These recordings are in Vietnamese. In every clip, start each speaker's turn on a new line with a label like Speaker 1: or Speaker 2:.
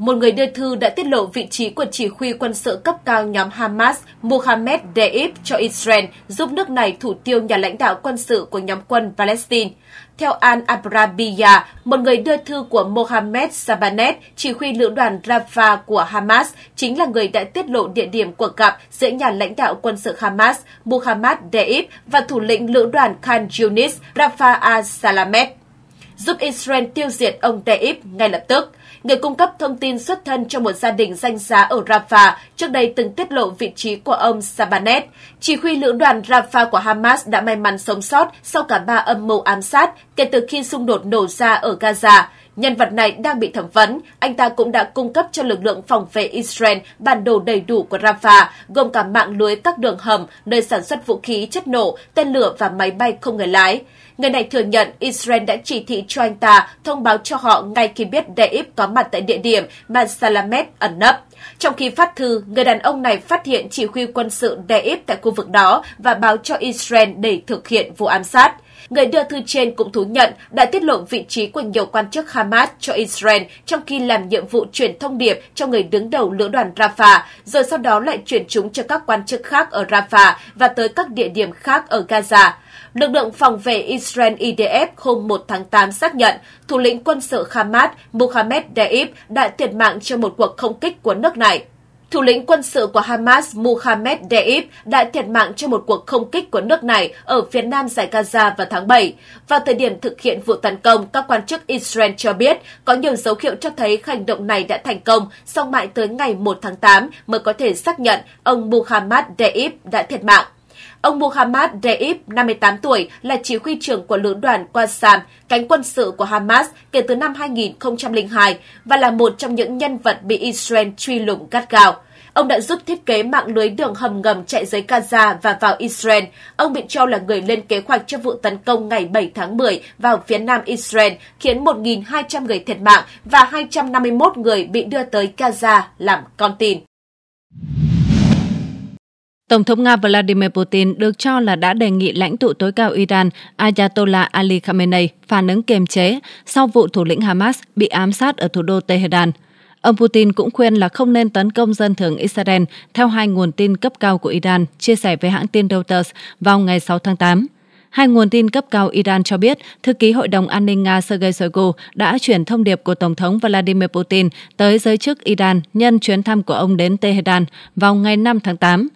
Speaker 1: một người đưa thư đã tiết lộ vị trí của chỉ huy quân sự cấp cao nhóm Hamas Mohammed Deif cho Israel, giúp nước này thủ tiêu nhà lãnh đạo quân sự của nhóm quân Palestine. Theo al Arabiya, một người đưa thư của Mohammed Sabanet, chỉ huy lữ đoàn Rafah của Hamas, chính là người đã tiết lộ địa điểm cuộc gặp giữa nhà lãnh đạo quân sự Hamas Mohammed Deif và thủ lĩnh lữ đoàn Khan Yunis Rafah al-Salamet giúp Israel tiêu diệt ông Deif ngay lập tức. Người cung cấp thông tin xuất thân cho một gia đình danh giá ở Rafah trước đây từng tiết lộ vị trí của ông Sabanet. Chỉ huy lữ đoàn Rafah của Hamas đã may mắn sống sót sau cả ba âm mưu ám sát kể từ khi xung đột nổ ra ở Gaza. Nhân vật này đang bị thẩm vấn, anh ta cũng đã cung cấp cho lực lượng phòng vệ Israel bản đồ đầy đủ của Rafah, gồm cả mạng lưới các đường hầm, nơi sản xuất vũ khí, chất nổ, tên lửa và máy bay không người lái. Người này thừa nhận Israel đã chỉ thị cho anh ta thông báo cho họ ngay khi biết Deib có mặt tại địa điểm mà Salamet ẩn nấp. Trong khi phát thư, người đàn ông này phát hiện chỉ huy quân sự Deib tại khu vực đó và báo cho Israel để thực hiện vụ ám sát. Người đưa thư trên cũng thú nhận đã tiết lộ vị trí của nhiều quan chức Hamas cho Israel trong khi làm nhiệm vụ chuyển thông điệp cho người đứng đầu lữ đoàn Rafah, rồi sau đó lại chuyển chúng cho các quan chức khác ở Rafah và tới các địa điểm khác ở Gaza. Lực lượng phòng vệ Israel IDF hôm 1 tháng 8 xác nhận thủ lĩnh quân sự Hamas Mohammed Daib đã thiệt mạng trong một cuộc không kích của nước này. Thủ lĩnh quân sự của Hamas Mohammed Deif, đã thiệt mạng trong một cuộc không kích của nước này ở phía nam giải Gaza vào tháng 7. Vào thời điểm thực hiện vụ tấn công, các quan chức Israel cho biết có nhiều dấu hiệu cho thấy hành động này đã thành công, song mãi tới ngày 1 tháng 8 mới có thể xác nhận ông Mohammed Deif đã thiệt mạng. Ông Muhammad Deib, 58 tuổi, là chỉ huy trưởng của lữ đoàn Qassam, cánh quân sự của Hamas kể từ năm 2002 và là một trong những nhân vật bị Israel truy lùng gắt gao. Ông đã giúp thiết kế mạng lưới đường hầm ngầm chạy dưới Gaza và vào Israel. Ông bị cho là người lên kế hoạch cho vụ tấn công ngày 7 tháng 10 vào phía nam Israel, khiến 1.200 người thiệt mạng và 251 người bị đưa tới Gaza làm con tin.
Speaker 2: Tổng thống Nga Vladimir Putin được cho là đã đề nghị lãnh tụ tối cao Iran Ayatollah Ali Khamenei phản ứng kiềm chế sau vụ thủ lĩnh Hamas bị ám sát ở thủ đô Tehran. Ông Putin cũng khuyên là không nên tấn công dân thường Israel theo hai nguồn tin cấp cao của Iran chia sẻ với hãng tin Reuters vào ngày 6 tháng 8. Hai nguồn tin cấp cao Iran cho biết, thư ký Hội đồng An ninh Nga Sergei Shoigu đã chuyển thông điệp của Tổng thống Vladimir Putin tới giới chức Iran nhân chuyến thăm của ông đến Tehran vào ngày 5 tháng 8.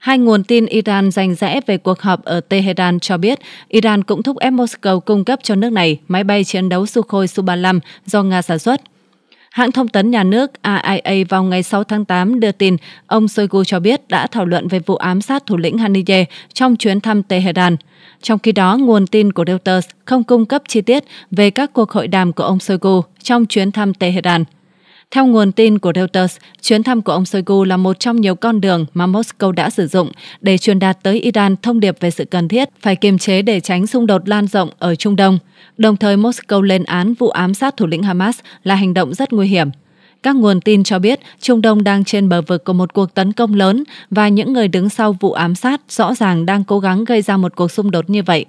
Speaker 2: Hai nguồn tin Iran rành rẽ về cuộc họp ở Tehran cho biết Iran cũng thúc ép Moscow cung cấp cho nước này máy bay chiến đấu Sukhoi Su-35 do Nga sản xuất. Hãng thông tấn nhà nước AIA vào ngày 6 tháng 8 đưa tin ông Shoigu cho biết đã thảo luận về vụ ám sát thủ lĩnh Haniyeh trong chuyến thăm Tehran. Trong khi đó, nguồn tin của Reuters không cung cấp chi tiết về các cuộc hội đàm của ông Shoigu trong chuyến thăm Tehran. Theo nguồn tin của Reuters, chuyến thăm của ông Shoigu là một trong nhiều con đường mà Moscow đã sử dụng để truyền đạt tới Iran thông điệp về sự cần thiết phải kiềm chế để tránh xung đột lan rộng ở Trung Đông. Đồng thời, Moscow lên án vụ ám sát thủ lĩnh Hamas là hành động rất nguy hiểm. Các nguồn tin cho biết Trung Đông đang trên bờ vực của một cuộc tấn công lớn và những người đứng sau vụ ám sát rõ ràng đang cố gắng gây ra một cuộc xung đột như vậy.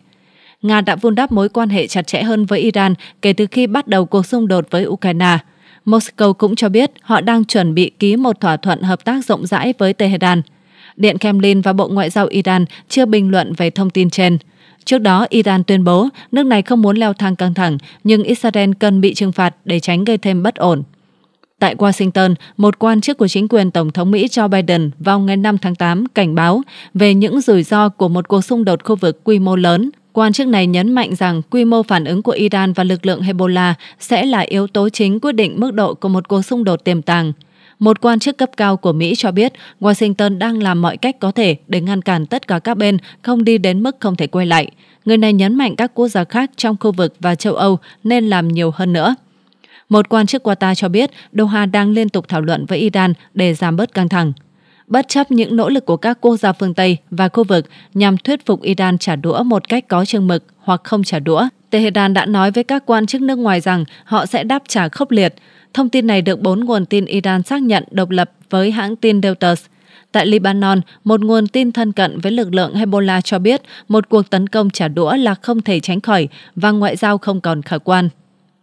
Speaker 2: Nga đã vun đắp mối quan hệ chặt chẽ hơn với Iran kể từ khi bắt đầu cuộc xung đột với Ukraine. Moscow cũng cho biết họ đang chuẩn bị ký một thỏa thuận hợp tác rộng rãi với Tehran. Điện Kremlin và Bộ Ngoại giao Iran chưa bình luận về thông tin trên. Trước đó, Iran tuyên bố nước này không muốn leo thang căng thẳng, nhưng Israel cần bị trừng phạt để tránh gây thêm bất ổn. Tại Washington, một quan chức của chính quyền Tổng thống Mỹ Joe Biden vào ngày 5 tháng 8 cảnh báo về những rủi ro của một cuộc xung đột khu vực quy mô lớn Quan chức này nhấn mạnh rằng quy mô phản ứng của Iran và lực lượng Hezbollah sẽ là yếu tố chính quyết định mức độ của một cuộc xung đột tiềm tàng. Một quan chức cấp cao của Mỹ cho biết Washington đang làm mọi cách có thể để ngăn cản tất cả các bên không đi đến mức không thể quay lại. Người này nhấn mạnh các quốc gia khác trong khu vực và châu Âu nên làm nhiều hơn nữa. Một quan chức Qatar cho biết Doha đang liên tục thảo luận với Iran để giảm bớt căng thẳng bất chấp những nỗ lực của các quốc gia phương Tây và khu vực nhằm thuyết phục Iran trả đũa một cách có chừng mực hoặc không trả đũa. Tehran đã nói với các quan chức nước ngoài rằng họ sẽ đáp trả khốc liệt. Thông tin này được bốn nguồn tin Iran xác nhận độc lập với hãng tin Reuters. Tại Lebanon, một nguồn tin thân cận với lực lượng Hezbollah cho biết một cuộc tấn công trả đũa là không thể tránh khỏi và ngoại giao không còn khả quan.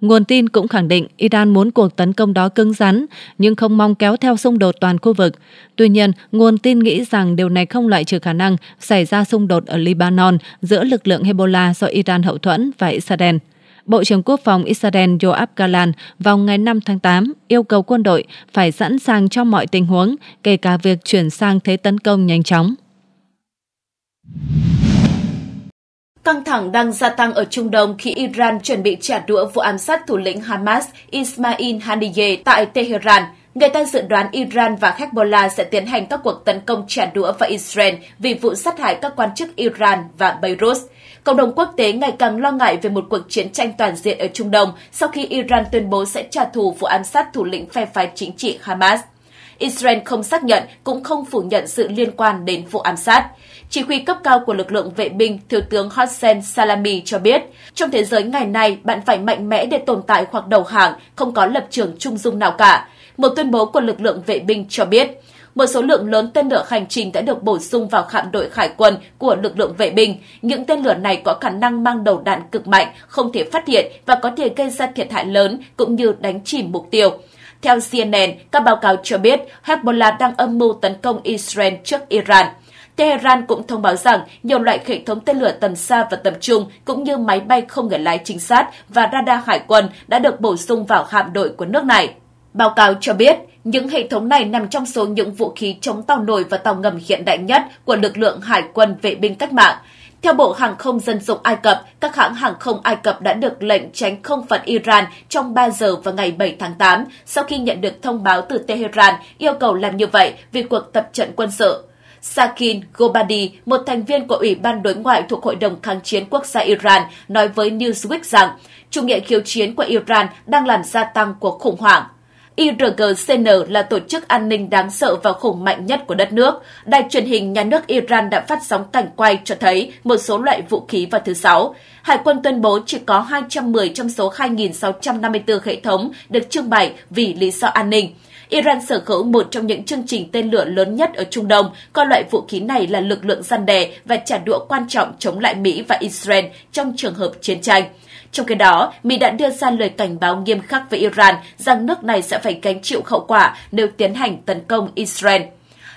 Speaker 2: Nguồn tin cũng khẳng định Iran muốn cuộc tấn công đó cứng rắn, nhưng không mong kéo theo xung đột toàn khu vực. Tuy nhiên, nguồn tin nghĩ rằng điều này không loại trừ khả năng xảy ra xung đột ở Lebanon giữa lực lượng Hezbollah do Iran hậu thuẫn và Israel. Bộ trưởng Quốc phòng Israel Yoav Galan vào ngày 5 tháng 8 yêu cầu quân đội phải sẵn sàng cho mọi tình huống, kể cả việc chuyển sang thế tấn công nhanh chóng.
Speaker 1: Căng thẳng đang gia tăng ở Trung Đông khi Iran chuẩn bị trả đũa vụ ám sát thủ lĩnh Hamas Ismail Haniyeh tại Tehran. Người ta dự đoán Iran và Hezbollah sẽ tiến hành các cuộc tấn công trả đũa vào Israel vì vụ sát hại các quan chức Iran và Beirut. Cộng đồng quốc tế ngày càng lo ngại về một cuộc chiến tranh toàn diện ở Trung Đông sau khi Iran tuyên bố sẽ trả thù vụ ám sát thủ lĩnh phe phái chính trị Hamas. Israel không xác nhận cũng không phủ nhận sự liên quan đến vụ ám sát. Chỉ huy cấp cao của lực lượng vệ binh Thiếu tướng Hossein Salami cho biết, trong thế giới ngày nay, bạn phải mạnh mẽ để tồn tại hoặc đầu hàng, không có lập trường trung dung nào cả. Một tuyên bố của lực lượng vệ binh cho biết, một số lượng lớn tên lửa hành trình đã được bổ sung vào khạm đội hải quân của lực lượng vệ binh. Những tên lửa này có khả năng mang đầu đạn cực mạnh, không thể phát hiện và có thể gây ra thiệt hại lớn cũng như đánh chìm mục tiêu. Theo CNN, các báo cáo cho biết Hezbollah đang âm mưu tấn công Israel trước Iran. Tehran cũng thông báo rằng nhiều loại hệ thống tên lửa tầm xa và tầm trung cũng như máy bay không người lái chính xác và radar hải quân đã được bổ sung vào hạm đội của nước này. Báo cáo cho biết, những hệ thống này nằm trong số những vũ khí chống tàu nổi và tàu ngầm hiện đại nhất của lực lượng hải quân vệ binh cách mạng. Theo Bộ Hàng không Dân dụng Ai Cập, các hãng hàng không Ai Cập đã được lệnh tránh không phận Iran trong 3 giờ vào ngày 7 tháng 8 sau khi nhận được thông báo từ Tehran yêu cầu làm như vậy vì cuộc tập trận quân sự. Sakin Gobadi, một thành viên của Ủy ban Đối ngoại thuộc Hội đồng Kháng chiến Quốc gia Iran, nói với Newsweek rằng chủ nghĩa khiếu chiến của Iran đang làm gia tăng cuộc khủng hoảng IRGCN là tổ chức an ninh đáng sợ và khủng mạnh nhất của đất nước. Đài truyền hình nhà nước Iran đã phát sóng cảnh quay cho thấy một số loại vũ khí vào thứ Sáu. Hải quân tuyên bố chỉ có 210 trong số 2.654 hệ thống được trưng bày vì lý do an ninh. Iran sở hữu một trong những chương trình tên lửa lớn nhất ở Trung Đông, coi loại vũ khí này là lực lượng gian đe và trả đũa quan trọng chống lại Mỹ và Israel trong trường hợp chiến tranh. Trong khi đó, Mỹ đã đưa ra lời cảnh báo nghiêm khắc với Iran rằng nước này sẽ phải gánh chịu hậu quả nếu tiến hành tấn công Israel.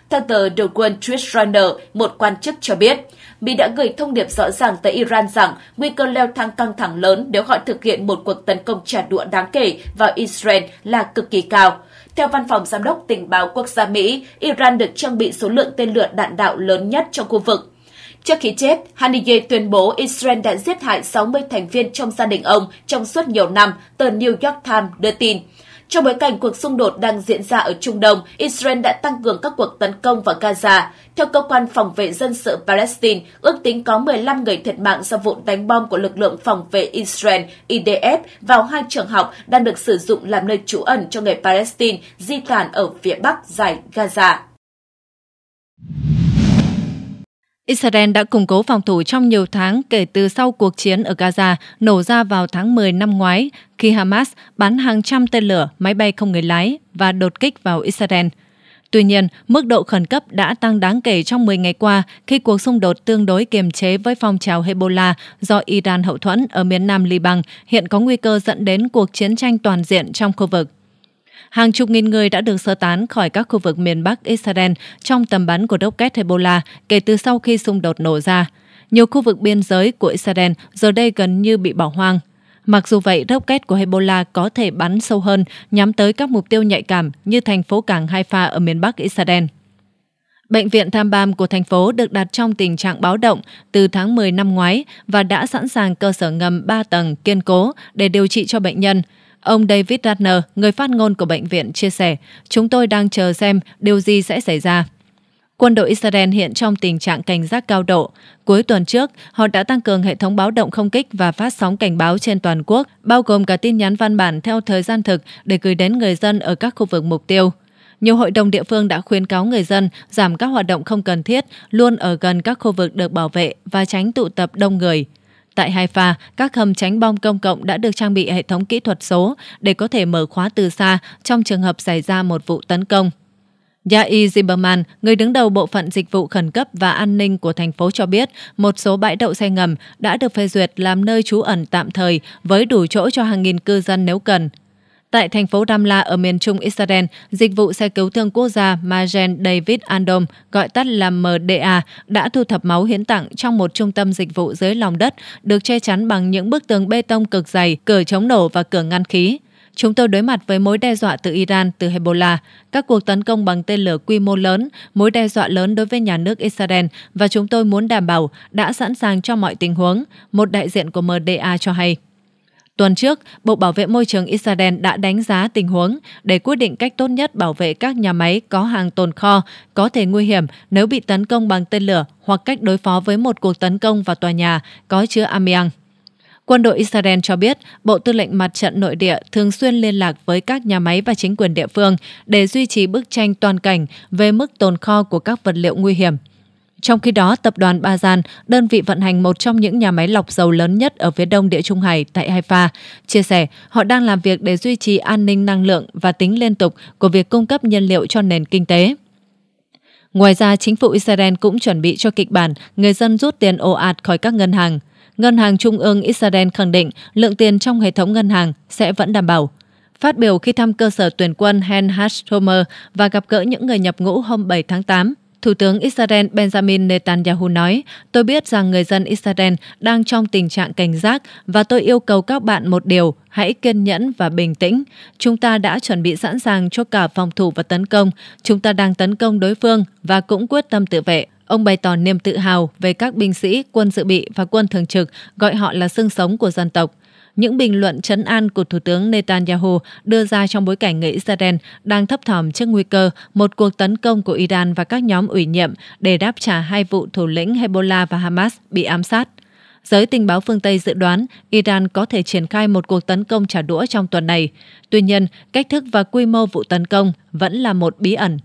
Speaker 1: Theo tờ The Wall Street Journal, một quan chức cho biết, Mỹ đã gửi thông điệp rõ ràng tới Iran rằng nguy cơ leo thang căng thẳng lớn nếu họ thực hiện một cuộc tấn công trả đũa đáng kể vào Israel là cực kỳ cao. Theo Văn phòng Giám đốc Tình báo Quốc gia Mỹ, Iran được trang bị số lượng tên lửa đạn đạo lớn nhất trong khu vực Trước khi chết, Haniyeh tuyên bố Israel đã giết hại 60 thành viên trong gia đình ông trong suốt nhiều năm, tờ New York Times đưa tin. Trong bối cảnh cuộc xung đột đang diễn ra ở Trung Đông, Israel đã tăng cường các cuộc tấn công vào Gaza. Theo cơ quan phòng vệ dân sự Palestine, ước tính có 15 người thiệt mạng do vụ đánh bom của lực lượng phòng vệ Israel IDF vào hai trường học đang được sử dụng làm nơi trú ẩn cho người Palestine di tản ở phía bắc giải Gaza.
Speaker 2: Israel đã củng cố phòng thủ trong nhiều tháng kể từ sau cuộc chiến ở Gaza nổ ra vào tháng 10 năm ngoái khi Hamas bắn hàng trăm tên lửa, máy bay không người lái và đột kích vào Israel. Tuy nhiên, mức độ khẩn cấp đã tăng đáng kể trong 10 ngày qua khi cuộc xung đột tương đối kiềm chế với phong trào Hezbollah do Iran hậu thuẫn ở miền nam Liban hiện có nguy cơ dẫn đến cuộc chiến tranh toàn diện trong khu vực. Hàng chục nghìn người đã được sơ tán khỏi các khu vực miền Bắc Israel trong tầm bắn của rocket Hezbollah kể từ sau khi xung đột nổ ra. Nhiều khu vực biên giới của Israel giờ đây gần như bị bỏ hoang. Mặc dù vậy, rocket của Hezbollah có thể bắn sâu hơn, nhắm tới các mục tiêu nhạy cảm như thành phố cảng Haifa ở miền Bắc Israel. Bệnh viện Tham Bam của thành phố được đặt trong tình trạng báo động từ tháng 10 năm ngoái và đã sẵn sàng cơ sở ngầm 3 tầng kiên cố để điều trị cho bệnh nhân – Ông David Ratner, người phát ngôn của bệnh viện, chia sẻ, chúng tôi đang chờ xem điều gì sẽ xảy ra. Quân đội Israel hiện trong tình trạng cảnh giác cao độ. Cuối tuần trước, họ đã tăng cường hệ thống báo động không kích và phát sóng cảnh báo trên toàn quốc, bao gồm cả tin nhắn văn bản theo thời gian thực để gửi đến người dân ở các khu vực mục tiêu. Nhiều hội đồng địa phương đã khuyến cáo người dân giảm các hoạt động không cần thiết, luôn ở gần các khu vực được bảo vệ và tránh tụ tập đông người. Tại Haifa, các hầm tránh bom công cộng đã được trang bị hệ thống kỹ thuật số để có thể mở khóa từ xa trong trường hợp xảy ra một vụ tấn công. Yai Zimmerman, người đứng đầu bộ phận dịch vụ khẩn cấp và an ninh của thành phố cho biết, một số bãi đậu xe ngầm đã được phê duyệt làm nơi trú ẩn tạm thời với đủ chỗ cho hàng nghìn cư dân nếu cần. Tại thành phố Ramla ở miền trung Israel, dịch vụ xe cứu thương quốc gia Magen David Andom, gọi tắt là MDA, đã thu thập máu hiến tặng trong một trung tâm dịch vụ dưới lòng đất, được che chắn bằng những bức tường bê tông cực dày, cửa chống nổ và cửa ngăn khí. Chúng tôi đối mặt với mối đe dọa từ Iran, từ Hezbollah, các cuộc tấn công bằng tên lửa quy mô lớn, mối đe dọa lớn đối với nhà nước Israel và chúng tôi muốn đảm bảo đã sẵn sàng cho mọi tình huống, một đại diện của MDA cho hay. Tuần trước, Bộ Bảo vệ Môi trường Israel đã đánh giá tình huống để quyết định cách tốt nhất bảo vệ các nhà máy có hàng tồn kho có thể nguy hiểm nếu bị tấn công bằng tên lửa hoặc cách đối phó với một cuộc tấn công vào tòa nhà có chứa amiang. Quân đội Israel cho biết, Bộ Tư lệnh Mặt trận Nội địa thường xuyên liên lạc với các nhà máy và chính quyền địa phương để duy trì bức tranh toàn cảnh về mức tồn kho của các vật liệu nguy hiểm – trong khi đó, tập đoàn Bazan, đơn vị vận hành một trong những nhà máy lọc dầu lớn nhất ở phía đông địa Trung Hải tại Haifa, chia sẻ họ đang làm việc để duy trì an ninh năng lượng và tính liên tục của việc cung cấp nhiên liệu cho nền kinh tế. Ngoài ra, chính phủ Israel cũng chuẩn bị cho kịch bản người dân rút tiền ồ ạt khỏi các ngân hàng. Ngân hàng Trung ương Israel khẳng định lượng tiền trong hệ thống ngân hàng sẽ vẫn đảm bảo. Phát biểu khi thăm cơ sở tuyển quân Hen Hashomer và gặp gỡ những người nhập ngũ hôm 7 tháng 8, Thủ tướng Israel Benjamin Netanyahu nói, tôi biết rằng người dân Israel đang trong tình trạng cảnh giác và tôi yêu cầu các bạn một điều, hãy kiên nhẫn và bình tĩnh. Chúng ta đã chuẩn bị sẵn sàng cho cả phòng thủ và tấn công. Chúng ta đang tấn công đối phương và cũng quyết tâm tự vệ. Ông bày tỏ niềm tự hào về các binh sĩ, quân dự bị và quân thường trực, gọi họ là xương sống của dân tộc. Những bình luận chấn an của Thủ tướng Netanyahu đưa ra trong bối cảnh người Israel đang thấp thỏm trước nguy cơ một cuộc tấn công của Iran và các nhóm ủy nhiệm để đáp trả hai vụ thủ lĩnh Hezbollah và Hamas bị ám sát. Giới tình báo phương Tây dự đoán Iran có thể triển khai một cuộc tấn công trả đũa trong tuần này. Tuy nhiên, cách thức và quy mô vụ tấn công vẫn là một bí ẩn.